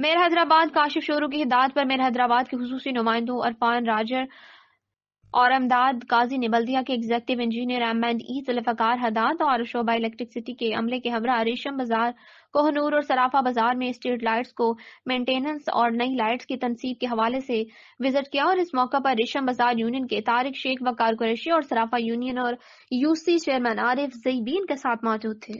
mayor Hyderabad Kashif शोरू की हिदायत पर मेयर हैदराबाद के खसूसी नुमाइंदों अरफान राजर और अमदाद गाजी ने बल्दिया के executive engineer M and E सलफकार हदात और शोबा इलेक्ट्रिसिटी के अमले के हमरा रेशम बाजार कोहनूर और सराफा बाजार में स्ट्रीट लाइट्स को मेंटेनेंस और नई लाइट्स की तनसीब के हवाले से विजिट किया और इस मौके पर रेशम बाजार यूनियन के तारिक शेख व कारकुरेशी और सराफा यूनियन और यूसी चेयरमैन आरिफ जईबीन के साथ मौजूद थे